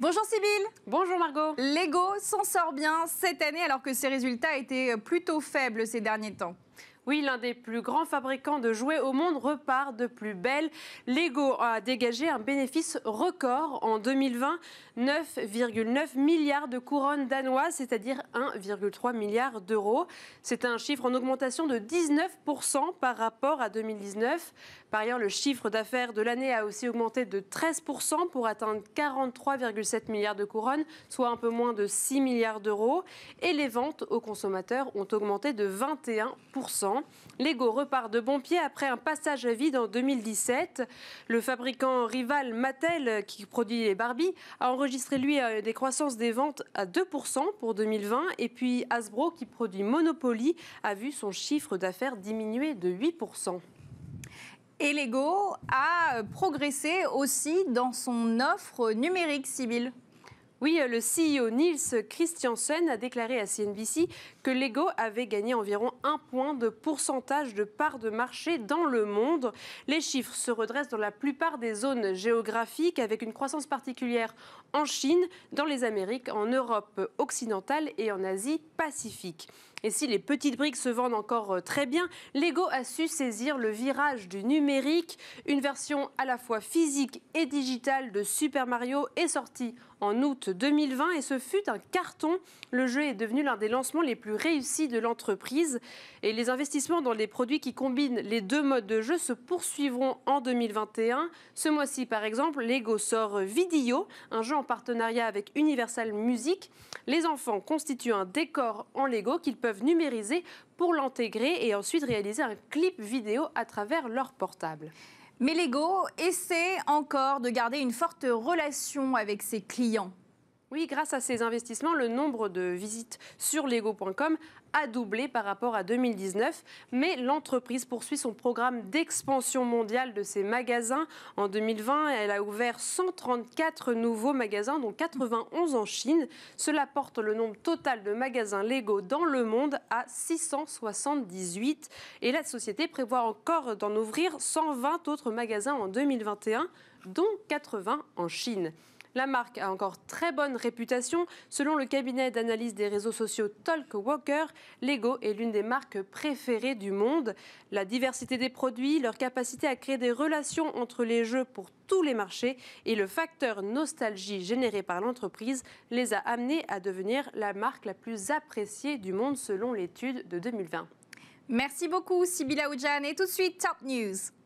Bonjour Sybille. Bonjour Margot. Lego s'en sort bien cette année alors que ses résultats étaient plutôt faibles ces derniers temps. Oui, l'un des plus grands fabricants de jouets au monde repart de plus belle. Lego a dégagé un bénéfice record en 2020, 9,9 milliards de couronnes danoises, c'est-à-dire 1,3 milliard d'euros. C'est un chiffre en augmentation de 19% par rapport à 2019. Par ailleurs, le chiffre d'affaires de l'année a aussi augmenté de 13% pour atteindre 43,7 milliards de couronnes, soit un peu moins de 6 milliards d'euros. Et les ventes aux consommateurs ont augmenté de 21%. Lego repart de bon pied après un passage à vide en 2017. Le fabricant rival Mattel, qui produit les Barbie, a enregistré lui euh, des croissances des ventes à 2% pour 2020. Et puis Hasbro, qui produit Monopoly, a vu son chiffre d'affaires diminuer de 8%. Et Lego a euh, progressé aussi dans son offre numérique, civile. Oui, euh, le CEO Niels Christiansen a déclaré à CNBC que Lego avait gagné environ un point de pourcentage de part de marché dans le monde. Les chiffres se redressent dans la plupart des zones géographiques avec une croissance particulière en Chine, dans les Amériques, en Europe occidentale et en Asie pacifique. Et si les petites briques se vendent encore euh, très bien, Lego a su saisir le virage du numérique. Une version à la fois physique et digitale de Super Mario est sortie en août 2020 et ce fut un carton. Le jeu est devenu l'un des lancements les plus réussis de l'entreprise et les investissements dans les produits qui combinent les deux modes de jeu se poursuivront en 2021. Ce mois-ci, par exemple, Lego sort Video, un jeu en partenariat avec Universal Music. Les enfants constituent un décor en Lego qu'ils peuvent numériser pour l'intégrer et ensuite réaliser un clip vidéo à travers leur portable. Mais Lego essaie encore de garder une forte relation avec ses clients. Oui, grâce à ces investissements, le nombre de visites sur lego.com a doublé par rapport à 2019, mais l'entreprise poursuit son programme d'expansion mondiale de ses magasins. En 2020, elle a ouvert 134 nouveaux magasins, dont 91 en Chine. Cela porte le nombre total de magasins Lego dans le monde à 678 et la société prévoit encore d'en ouvrir 120 autres magasins en 2021, dont 80 en Chine. La marque a encore très bonne réputation. Selon le cabinet d'analyse des réseaux sociaux Talkwalker, Lego est l'une des marques préférées du monde. La diversité des produits, leur capacité à créer des relations entre les jeux pour tous les marchés et le facteur nostalgie généré par l'entreprise les a amenés à devenir la marque la plus appréciée du monde selon l'étude de 2020. Merci beaucoup Sibylla Oudjan et tout de suite Top News.